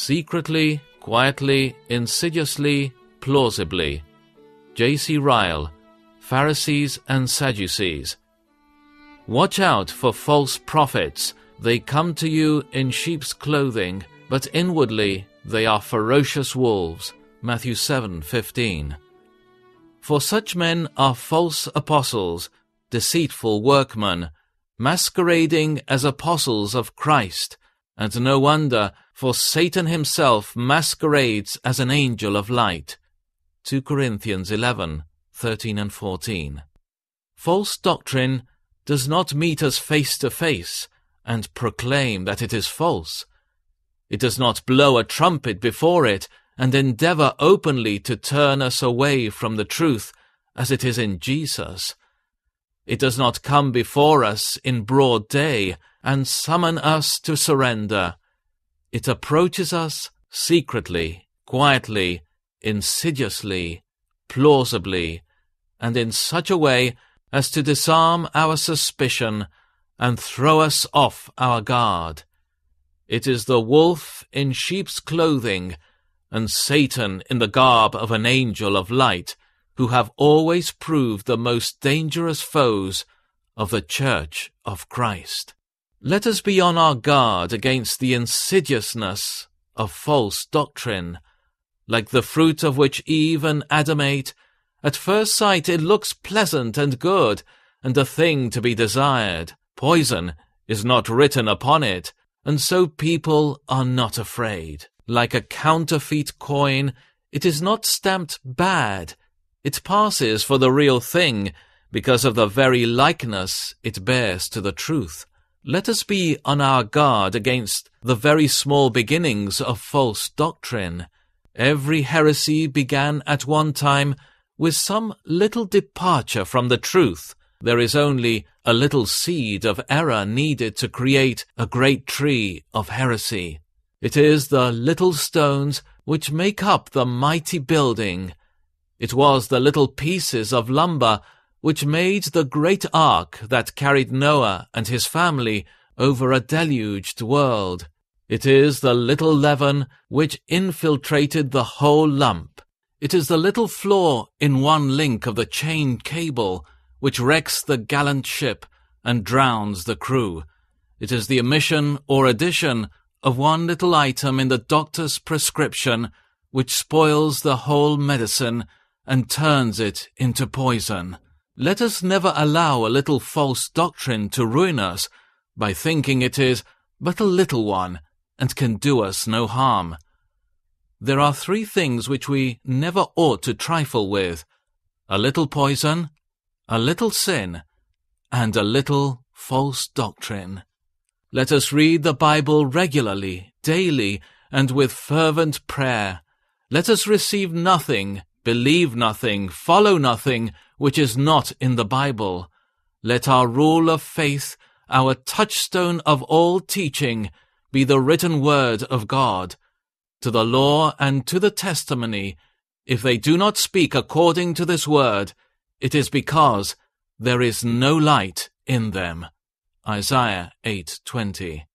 secretly, quietly, insidiously, plausibly. J.C. Ryle, Pharisees and Sadducees. Watch out for false prophets. They come to you in sheep's clothing, but inwardly they are ferocious wolves. Matthew 7:15. For such men are false apostles, deceitful workmen, masquerading as apostles of Christ. And no wonder, for Satan himself masquerades as an angel of light. 2 Corinthians 11, 13 and 14. False doctrine does not meet us face to face and proclaim that it is false. It does not blow a trumpet before it and endeavor openly to turn us away from the truth as it is in Jesus. It does not come before us in broad day and summon us to surrender. It approaches us secretly, quietly, insidiously, plausibly, and in such a way as to disarm our suspicion and throw us off our guard. It is the wolf in sheep's clothing and Satan in the garb of an angel of light who have always proved the most dangerous foes of the Church of Christ. Let us be on our guard against the insidiousness of false doctrine, like the fruit of which Eve and Adam ate. At first sight it looks pleasant and good, and a thing to be desired. Poison is not written upon it, and so people are not afraid. Like a counterfeit coin, it is not stamped bad. It passes for the real thing because of the very likeness it bears to the truth. Let us be on our guard against the very small beginnings of false doctrine. Every heresy began at one time with some little departure from the truth. There is only a little seed of error needed to create a great tree of heresy. It is the little stones which make up the mighty building. It was the little pieces of lumber which made the great ark that carried Noah and his family over a deluged world. It is the little leaven which infiltrated the whole lump. It is the little flaw in one link of the chain cable which wrecks the gallant ship and drowns the crew. It is the omission or addition of one little item in the doctor's prescription which spoils the whole medicine and turns it into poison. Let us never allow a little false doctrine to ruin us by thinking it is but a little one and can do us no harm. There are three things which we never ought to trifle with a little poison, a little sin, and a little false doctrine. Let us read the Bible regularly, daily, and with fervent prayer. Let us receive nothing Believe nothing, follow nothing which is not in the Bible. Let our rule of faith, our touchstone of all teaching, be the written word of God, to the law and to the testimony. If they do not speak according to this word, it is because there is no light in them. Isaiah 8:20.